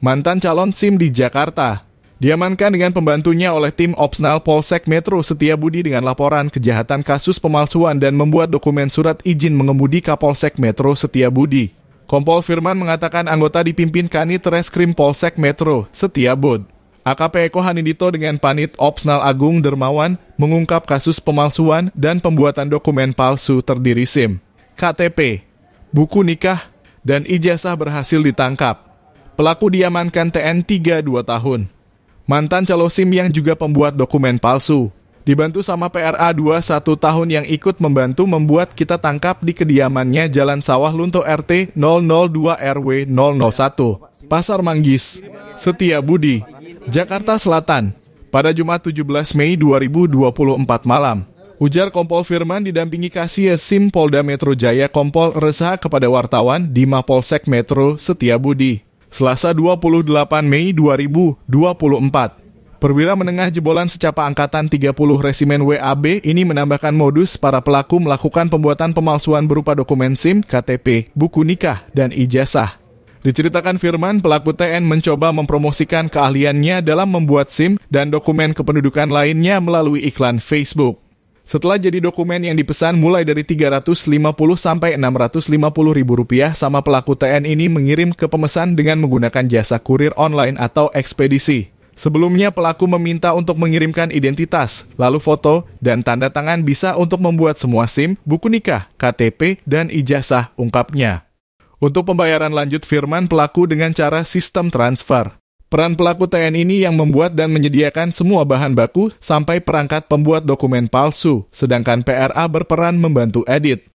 mantan calon SIM di Jakarta. Diamankan dengan pembantunya oleh tim Opsnal Polsek Metro Setia Budi dengan laporan kejahatan kasus pemalsuan dan membuat dokumen surat izin mengemudi Kapolsek Metro Setia Budi. Kompol Firman mengatakan anggota dipimpin Kanit Reskrim Polsek Metro Setia Bud. AKP Eko Hanidito dengan Panit Opsnal Agung Dermawan mengungkap kasus pemalsuan dan pembuatan dokumen palsu terdiri SIM, KTP, buku nikah, dan ijazah berhasil ditangkap. Pelaku diamankan TN3 2 tahun. Mantan calo sim yang juga pembuat dokumen palsu. Dibantu sama PRA 21 tahun yang ikut membantu membuat kita tangkap di kediamannya Jalan Sawah Lunto RT 002 RW 001, Pasar Manggis, Setia Budi, Jakarta Selatan, pada Jumat 17 Mei 2024 malam. Ujar Kompol Firman didampingi kasih Sim Polda Metro Jaya Kompol resah kepada wartawan di Mapolsek Metro Setiabudi. Selasa 28 Mei 2024. Perwira menengah jebolan secapa angkatan 30 resimen WAB ini menambahkan modus para pelaku melakukan pembuatan pemalsuan berupa dokumen SIM, KTP, buku nikah, dan ijazah. Diceritakan Firman, pelaku TN mencoba mempromosikan keahliannya dalam membuat SIM dan dokumen kependudukan lainnya melalui iklan Facebook. Setelah jadi dokumen yang dipesan mulai dari 350 sampai 650 ribu rupiah sama pelaku TN ini mengirim ke pemesan dengan menggunakan jasa kurir online atau ekspedisi. Sebelumnya pelaku meminta untuk mengirimkan identitas, lalu foto, dan tanda tangan bisa untuk membuat semua SIM, buku nikah, KTP, dan ijazah ungkapnya. Untuk pembayaran lanjut Firman pelaku dengan cara sistem transfer. Peran pelaku TNI ini yang membuat dan menyediakan semua bahan baku sampai perangkat pembuat dokumen palsu, sedangkan PRA berperan membantu edit.